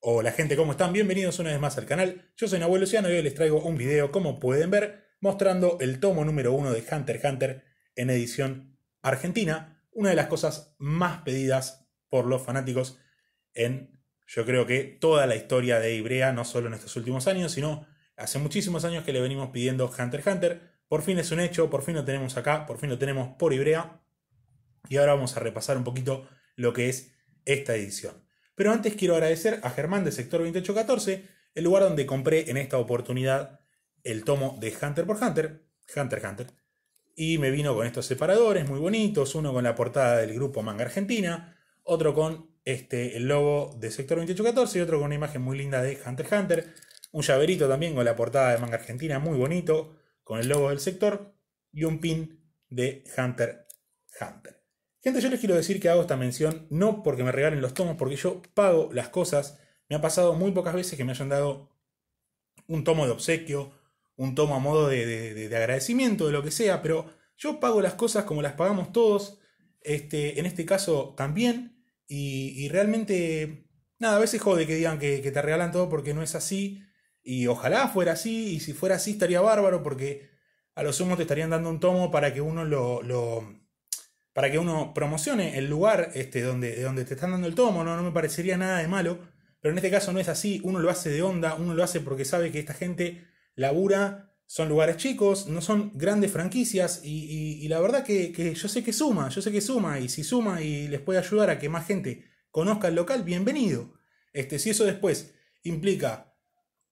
Hola gente, ¿cómo están? Bienvenidos una vez más al canal. Yo soy Nahuel Luciano y hoy les traigo un video, como pueden ver, mostrando el tomo número uno de Hunter x Hunter en edición argentina, una de las cosas más pedidas por los fanáticos en, yo creo que, toda la historia de Ibrea, no solo en estos últimos años, sino hace muchísimos años que le venimos pidiendo Hunter x Hunter. Por fin es un hecho, por fin lo tenemos acá, por fin lo tenemos por Ibrea. Y ahora vamos a repasar un poquito lo que es esta edición. Pero antes quiero agradecer a Germán de Sector 2814, el lugar donde compré en esta oportunidad el tomo de Hunter por Hunter, Hunter Hunter, y me vino con estos separadores muy bonitos, uno con la portada del grupo Manga Argentina, otro con este, el logo de Sector 2814 y otro con una imagen muy linda de Hunter Hunter, un llaverito también con la portada de Manga Argentina, muy bonito, con el logo del sector, y un pin de Hunter Hunter yo les quiero decir que hago esta mención no porque me regalen los tomos, porque yo pago las cosas. Me ha pasado muy pocas veces que me hayan dado un tomo de obsequio, un tomo a modo de, agradecimiento, de lo que sea, pero yo pago las cosas como las pagamos todos, este, en este caso también, y, realmente, nada, a veces jode que digan que, te regalan todo porque no es así, y ojalá fuera así, y si fuera así estaría bárbaro porque a lo sumo te estarían dando un tomo para que uno lo para que uno promocione el lugar este, donde, donde te están dando el tomo, ¿no? no me parecería nada de malo, pero en este caso no es así, uno lo hace de onda, uno lo hace porque sabe que esta gente labura, son lugares chicos, no son grandes franquicias y, la verdad que, yo sé que suma, yo sé que suma y si suma y les puede ayudar a que más gente conozca el local, bienvenido. Este, si eso después implica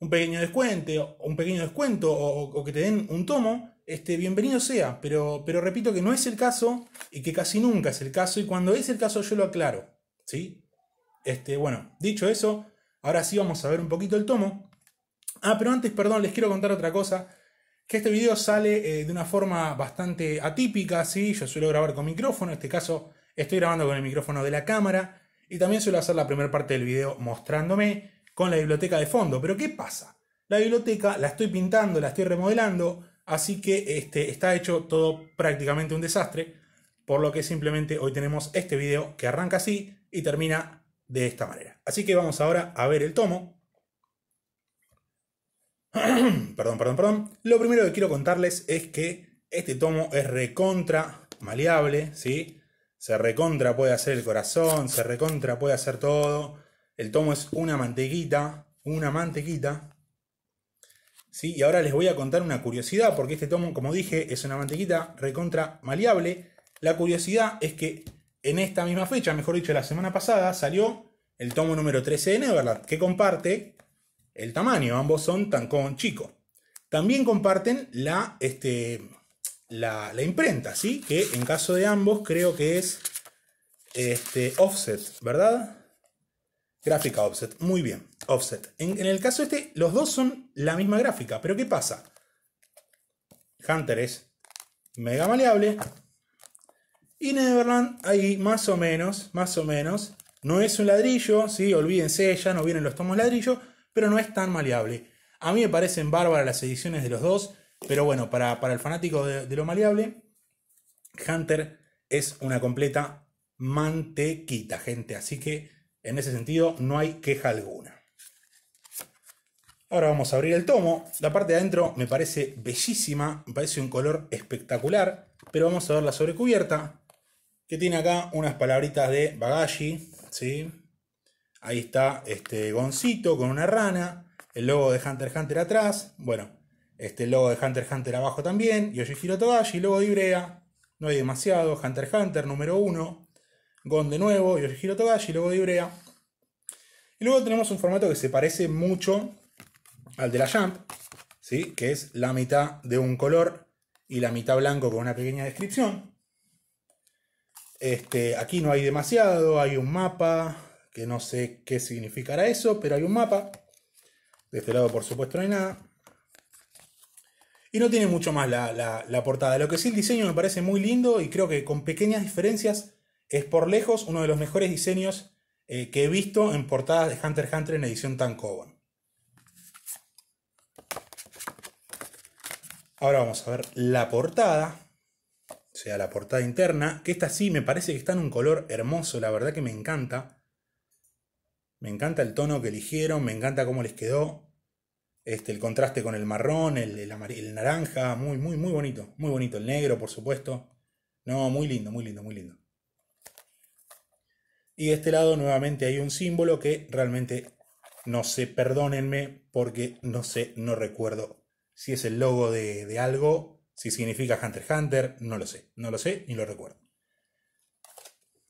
un pequeño descuento, un pequeño descuento o, o que te den un tomo, este, bienvenido sea, pero, pero repito que no es el caso y que casi nunca es el caso y cuando es el caso yo lo aclaro, ¿sí? Este, bueno, dicho eso, ahora sí vamos a ver un poquito el tomo. Ah, pero antes, perdón, les quiero contar otra cosa, que este video sale eh, de una forma bastante atípica, ¿sí? Yo suelo grabar con micrófono, en este caso estoy grabando con el micrófono de la cámara y también suelo hacer la primera parte del video mostrándome con la biblioteca de fondo, pero ¿qué pasa? La biblioteca la estoy pintando, la estoy remodelando, Así que este, está hecho todo prácticamente un desastre, por lo que simplemente hoy tenemos este video que arranca así y termina de esta manera. Así que vamos ahora a ver el tomo. perdón, perdón, perdón. Lo primero que quiero contarles es que este tomo es recontra maleable, ¿sí? Se recontra puede hacer el corazón, se recontra puede hacer todo. El tomo es una mantequita, una mantequita. Y ahora les voy a contar una curiosidad, porque este tomo, como dije, es una mantequita recontra maleable. La curiosidad es que en esta misma fecha, mejor dicho, la semana pasada, salió el tomo número 13 de Neverland, que comparte el tamaño, ambos son tan con chico. También comparten la, este, la, la, imprenta, ¿sí? Que en caso de ambos creo que es este, offset, ¿verdad? Gráfica offset, muy bien, offset. En, el caso este, los dos son la misma gráfica, pero ¿qué pasa? Hunter es mega maleable y Neverland ahí más o menos, más o menos, no es un ladrillo, ¿sí? olvídense, ya no vienen los tomos ladrillo, pero no es tan maleable. A mí me parecen bárbaras las ediciones de los dos, pero bueno, para, el fanático de, de lo maleable, Hunter es una completa mantequita, gente. Así que en ese sentido, no hay queja alguna. Ahora vamos a abrir el tomo. La parte de adentro me parece bellísima, me parece un color espectacular, pero vamos a ver la sobrecubierta, que tiene acá unas palabritas de Bagashi, ¿sí? Ahí está este Goncito con una rana, el logo de Hunter x Hunter atrás, bueno, este logo de Hunter x Hunter abajo también, Yoshihiro Togashi, logo de Ibrea, no hay demasiado, Hunter x Hunter número 1, Gon de nuevo, Yoshihiro Togashi, luego de Ibrea. Y luego tenemos un formato que se parece mucho al de la Jump, ¿sí? que es la mitad de un color y la mitad blanco con una pequeña descripción. Este, aquí no hay demasiado, hay un mapa, que no sé qué significará eso, pero hay un mapa. De este lado, por supuesto, no hay nada. Y no tiene mucho más la, la, la portada. Lo que sí, el diseño me parece muy lindo y creo que con pequeñas diferencias es por lejos uno de los mejores diseños eh, que he visto en portadas de Hunter x Hunter en edición Tankobon. Ahora vamos a ver la portada, o sea, la portada interna, que esta sí me parece que está en un color hermoso, la verdad que me encanta. Me encanta el tono que eligieron, me encanta cómo les quedó. Este, el contraste con el marrón, el, el naranja, muy, muy, muy bonito. Muy bonito el negro, por supuesto. No, muy lindo, muy lindo, muy lindo. Y de este lado nuevamente hay un símbolo que realmente no sé, perdónenme porque no sé, no recuerdo si es el logo de, de algo, si significa Hunter Hunter, no lo sé, no lo sé ni lo recuerdo.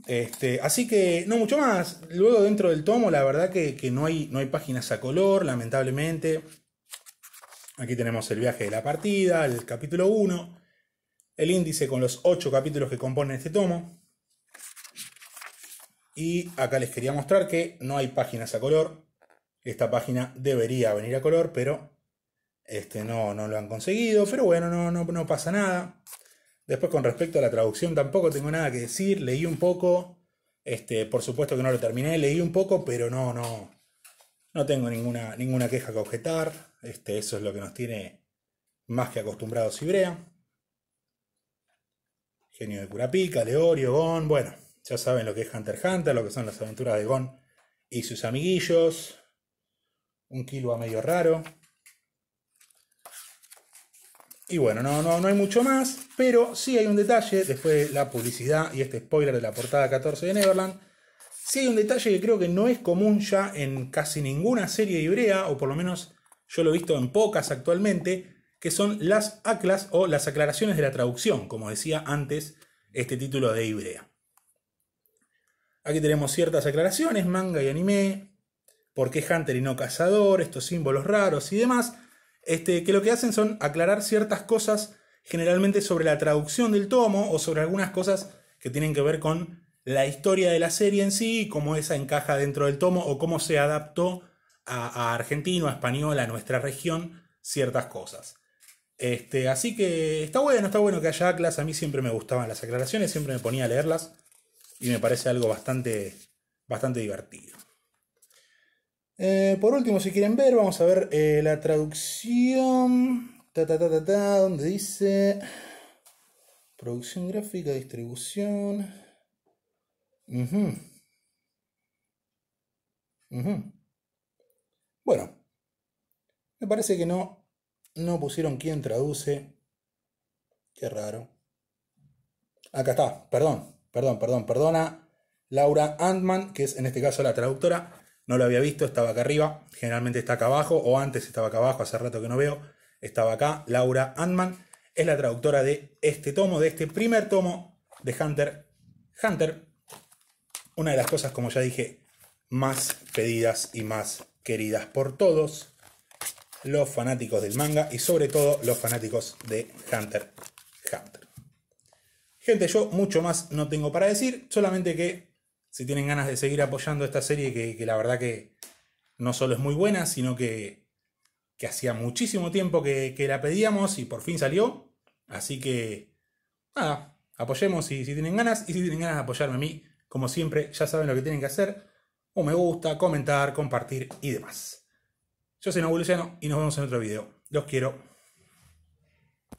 Este, así que no mucho más. Luego dentro del tomo, la verdad que, que no, hay, no hay páginas a color, lamentablemente. Aquí tenemos el viaje de la partida, el capítulo 1, el índice con los 8 capítulos que componen este tomo. Y acá les quería mostrar que no hay páginas a color. Esta página debería venir a color, pero este, no, no lo han conseguido. Pero bueno, no, no, no pasa nada. Después con respecto a la traducción tampoco tengo nada que decir. Leí un poco. Este, por supuesto que no lo terminé. Leí un poco, pero no, no. No tengo ninguna, ninguna queja que objetar. Este, eso es lo que nos tiene más que acostumbrados Ibrea. Genio de Curapica, Leorio, Gon, bueno. Ya saben lo que es Hunter Hunter, lo que son las aventuras de Gon y sus amiguillos. Un kilo a medio raro. Y bueno, no, no, no hay mucho más, pero sí hay un detalle, después de la publicidad y este spoiler de la portada 14 de Neverland, sí hay un detalle que creo que no es común ya en casi ninguna serie de Ibrea, o por lo menos yo lo he visto en pocas actualmente, que son las aclas o las aclaraciones de la traducción, como decía antes este título de Ibrea. Aquí tenemos ciertas aclaraciones, manga y anime, por qué Hunter y no Cazador, estos símbolos raros y demás, este, que lo que hacen son aclarar ciertas cosas generalmente sobre la traducción del tomo o sobre algunas cosas que tienen que ver con la historia de la serie en sí, cómo esa encaja dentro del tomo o cómo se adaptó a, argentino, a español, a nuestra región, ciertas cosas. Este, así que está bueno, está bueno que haya aclas, a mí siempre me gustaban las aclaraciones, siempre me ponía a leerlas y me parece algo bastante, bastante divertido. Eh, por último, si quieren ver, vamos a ver eh, la traducción. Ta, ta, ta, ta, donde dice producción gráfica, distribución. Bueno, me parece que no, no pusieron quién traduce. Qué raro. Acá está, perdón perdón, perdón, perdona, Laura Antman, que es en este caso la traductora, no lo había visto, estaba acá arriba, generalmente está acá abajo, o antes estaba acá abajo, hace rato que no veo, estaba acá, Laura Antman, es la traductora de este tomo, de este primer tomo de Hunter. Hunter, una de las cosas, como ya dije, más pedidas y más queridas por todos los fanáticos del manga y sobre todo los fanáticos de Hunter Gente, yo mucho más no tengo para decir, solamente que si tienen ganas de seguir apoyando esta serie, que, la verdad que no solo es muy buena, sino que, que hacía muchísimo tiempo que, la pedíamos y por fin salió. Así que, nada, apoyemos si, si tienen ganas y si tienen ganas de apoyarme a mí, como siempre, ya saben lo que tienen que hacer. Un me gusta, comentar, compartir y demás. Yo soy Nabu y nos vemos en otro video. Los quiero.